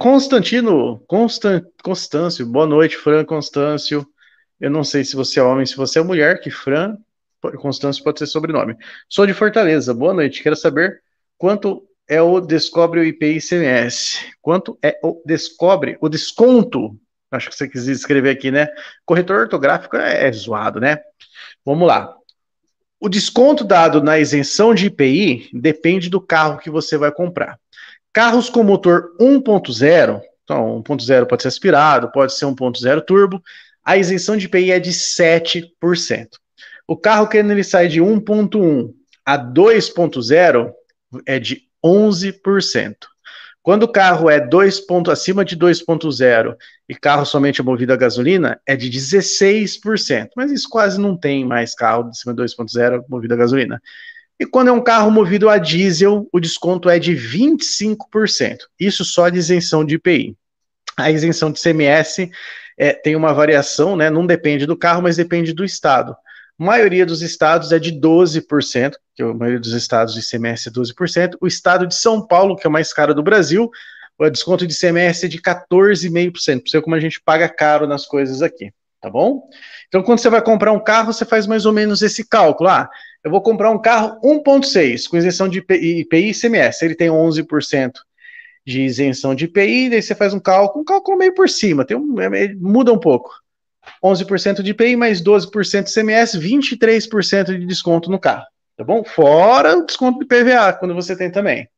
Constantino, Constan, Constâncio, boa noite, Fran Constâncio. Eu não sei se você é homem, se você é mulher, que Fran Constâncio pode ser sobrenome. Sou de Fortaleza, boa noite. Quero saber quanto é o Descobre o IPI CMS. Quanto é o Descobre, o desconto? Acho que você quis escrever aqui, né? Corretor ortográfico é, é zoado, né? Vamos lá. O desconto dado na isenção de IPI depende do carro que você vai comprar. Carros com motor 1.0, então 1.0 pode ser aspirado, pode ser 1.0 turbo, a isenção de IPI é de 7%. O carro quando ele sai de 1.1 a 2.0 é de 11%. Quando o carro é 2 ponto, acima de 2.0 e carro somente é movido a gasolina, é de 16%. Mas isso quase não tem mais carro de cima de 2.0 movido a gasolina. E quando é um carro movido a diesel, o desconto é de 25%. Isso só de isenção de IPI. A isenção de CMS é, tem uma variação, né? Não depende do carro, mas depende do estado. A maioria dos estados é de 12%, que a maioria dos estados de CMS é 12%. O estado de São Paulo, que é o mais caro do Brasil, o desconto de CMS é de 14,5%. Por como a gente paga caro nas coisas aqui, tá bom? Então, quando você vai comprar um carro, você faz mais ou menos esse cálculo. Ah, eu vou comprar um carro 1.6 com isenção de IPI, e ICMS. Ele tem 11% de isenção de IPI, daí você faz um cálculo, um cálculo meio por cima, tem um, é, é, muda um pouco. 11% de IPI mais 12% de ICMS, 23% de desconto no carro, tá bom? Fora o desconto de PVA, quando você tem também.